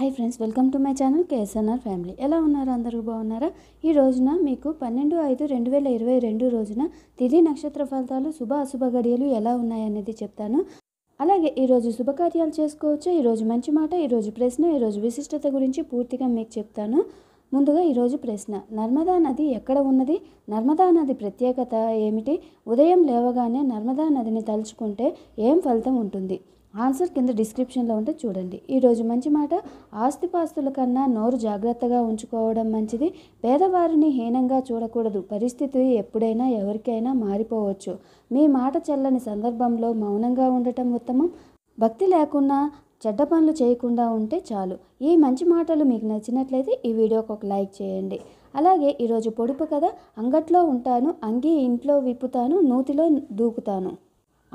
hi friends welcome to my channel KSNR family ఎలా ఉన్నారు అందరూ బాగున్నారా ఈ రోజున మీకు పన్నెండు ఐదు రెండు వేల ఇరవై రెండు రోజున తిథి నక్షత్ర ఫలితాలు శుభ అశుభ గడియలు ఎలా ఉన్నాయనేది చెప్తాను అలాగే ఈరోజు శుభకార్యాలు చేసుకోవచ్చు ఈరోజు మంచి మాట ఈరోజు ప్రశ్న ఈరోజు విశిష్టత గురించి పూర్తిగా మీకు చెప్తాను ముందుగా ఈరోజు ప్రశ్న నర్మదా నది ఎక్కడ ఉన్నది నర్మదా నది ప్రత్యేకత ఏమిటి ఉదయం లేవగానే నర్మదా నదిని తలుచుకుంటే ఏం ఫలితం ఉంటుంది ఆన్సర్ కింద డిస్క్రిప్షన్లో ఉంటే చూడండి ఈరోజు మంచి మాట ఆస్తిపాస్తుల కన్నా నోరు జాగ్రత్తగా ఉంచుకోవడం మంచిది పేదవారిని హీనంగా చూడకూడదు పరిస్థితి ఎప్పుడైనా ఎవరికైనా మారిపోవచ్చు మీ మాట చెల్లని సందర్భంలో మౌనంగా ఉండటం ఉత్తమం భక్తి లేకున్నా చెడ్డ పనులు చేయకుండా ఉంటే చాలు ఈ మంచి మాటలు మీకు నచ్చినట్లయితే ఈ వీడియోకి ఒక లైక్ చేయండి అలాగే ఈరోజు పొడుపు కథ అంగట్లో ఉంటాను అంగి ఇంట్లో విప్పుతాను నూతిలో దూకుతాను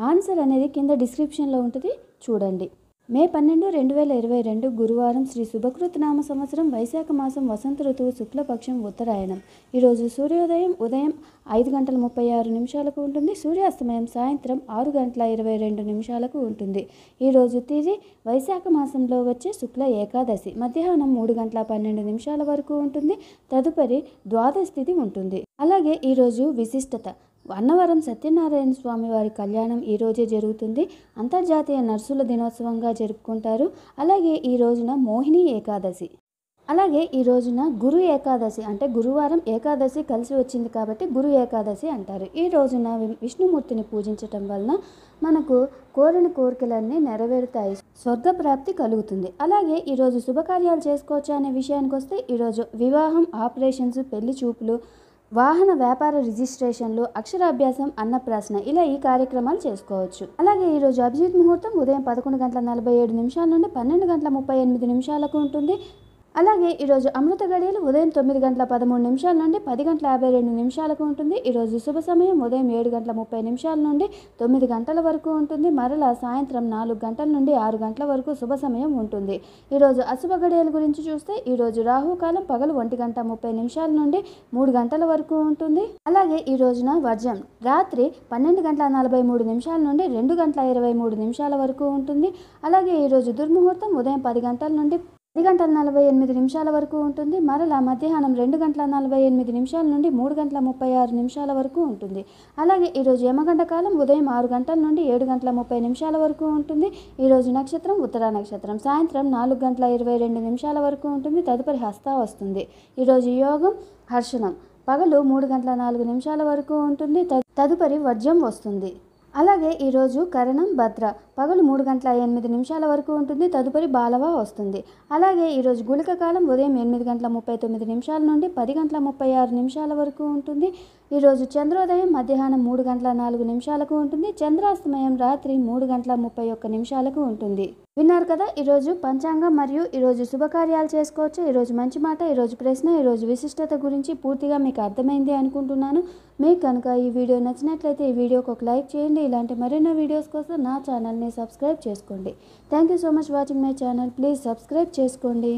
ఆన్సర్ అనేది కింద డిస్క్రిప్షన్లో ఉంటుంది చూడండి మే పన్నెండు రెండు వేల ఇరవై రెండు గురువారం శ్రీ శుభకృత్ నామ సంవత్సరం వైశాఖ మాసం వసంత ఋతువు శుక్లపక్షం ఉత్తరాయణం ఈరోజు సూర్యోదయం ఉదయం ఐదు గంటల ముప్పై ఆరు నిమిషాలకు ఉంటుంది సూర్యాస్తమయం సాయంత్రం ఆరు గంటల ఇరవై రెండు నిమిషాలకు ఉంటుంది ఈరోజు తేదీ వైశాఖ మాసంలో వచ్చే శుక్ల ఏకాదశి మధ్యాహ్నం మూడు గంటల పన్నెండు నిమిషాల వరకు ఉంటుంది తదుపరి ద్వాదశ తిథి ఉంటుంది అలాగే ఈరోజు విశిష్టత అన్నవరం సత్యనారాయణ స్వామి వారి కళ్యాణం ఈరోజే జరుగుతుంది అంతర్జాతీయ నర్సుల దినోత్సవంగా జరుపుకుంటారు అలాగే ఈ రోజున మోహిని ఏకాదశి అలాగే ఈ రోజున గురు ఏకాదశి అంటే గురువారం ఏకాదశి కలిసి వచ్చింది కాబట్టి గురు ఏకాదశి అంటారు ఈ రోజున విష్ణుమూర్తిని పూజించటం వలన మనకు కోరిన కోరికలన్నీ నెరవేరుతాయి స్వర్గప్రాప్తి కలుగుతుంది అలాగే ఈరోజు శుభకార్యాలు చేసుకోవచ్చు అనే విషయానికి వస్తే ఈరోజు వివాహం ఆపరేషన్స్ పెళ్లి చూపులు వాహన వ్యాపార రిజిస్ట్రేషన్లు అక్షరాభ్యాసం అన్నప్రాసన ఇలా ఈ కార్యక్రమాలు చేసుకోవచ్చు అలాగే ఈ రోజు అభిజిత్ ముహూర్తం ఉదయం పదకొండు గంటల నలభై ఏడు నిమిషాల నుండి పన్నెండు గంటల ముప్పై ఎనిమిది నిమిషాలకు ఉంటుంది అలాగే ఈరోజు అమృత గడియలు ఉదయం తొమ్మిది గంటల పదమూడు నిమిషాల నుండి పది గంటల యాభై రెండు నిమిషాలకు ఉంటుంది ఈరోజు శుభ సమయం ఉదయం ఏడు గంటల ముప్పై నిమిషాల నుండి తొమ్మిది గంటల వరకు ఉంటుంది మరలా సాయంత్రం నాలుగు గంటల నుండి ఆరు గంటల వరకు శుభ సమయం ఉంటుంది ఈరోజు అశుభ గడియల గురించి చూస్తే ఈరోజు రాహుకాలం పగలు ఒంటి గంట ముప్పై నిమిషాల నుండి మూడు గంటల వరకు ఉంటుంది అలాగే ఈ రోజున వజ్రం రాత్రి పన్నెండు గంటల నలభై మూడు నిమిషాల నుండి రెండు గంటల ఇరవై మూడు నిమిషాల వరకు ఉంటుంది అలాగే ఈరోజు దుర్ముహూర్తం ఉదయం పది గంటల నుండి పది గంటల నలభై ఎనిమిది నిమిషాల వరకు ఉంటుంది మరలా మధ్యాహ్నం రెండు గంటల నలభై ఎనిమిది నిమిషాల నుండి మూడు గంటల ముప్పై ఆరు నిమిషాల వరకు ఉంటుంది అలాగే ఈరోజు యమగంట కాలం ఉదయం ఆరు గంటల నుండి ఏడు గంటల ముప్పై నిమిషాల వరకు ఉంటుంది ఈరోజు నక్షత్రం ఉత్తరా నక్షత్రం సాయంత్రం నాలుగు గంటల ఇరవై రెండు నిమిషాల వరకు ఉంటుంది తదుపరి హస్త వస్తుంది ఈరోజు యోగం హర్షణం పగలు మూడు గంటల నాలుగు నిమిషాల వరకు ఉంటుంది తదుపరి వర్జం వస్తుంది అలాగే ఈరోజు కరణం భద్ర పగలు మూడు గంటల ఎనిమిది నిమిషాల వరకు ఉంటుంది తదుపరి బాలవ వస్తుంది అలాగే ఈరోజు గుళిక కాలం ఉదయం ఎనిమిది గంటల ముప్పై తొమ్మిది నిమిషాల నుండి పది గంటల ముప్పై ఆరు నిమిషాల వరకు ఉంటుంది ఈరోజు చంద్రోదయం మధ్యాహ్నం మూడు గంటల నాలుగు నిమిషాలకు ఉంటుంది చంద్రాస్తమయం రాత్రి మూడు గంటల ముప్పై ఒక్క నిమిషాలకు ఉంటుంది విన్నారు కదా ఈరోజు పంచాంగం మరియు ఈరోజు శుభకార్యాలు చేసుకోవచ్చు ఈరోజు మంచి మాట ఈరోజు ప్రశ్న ఈరోజు విశిష్టత గురించి పూర్తిగా మీకు అర్థమైంది అనుకుంటున్నాను మీకు కనుక ఈ వీడియో నచ్చినట్లయితే ఈ వీడియోకి ఒక లైక్ చేయండి ఇలాంటి మరెన్నో వీడియోస్ కోసం నా ఛానల్ని సబ్స్క్రైబ్ చేసుకోండి thank you so much watching my channel please subscribe చేసుకోండి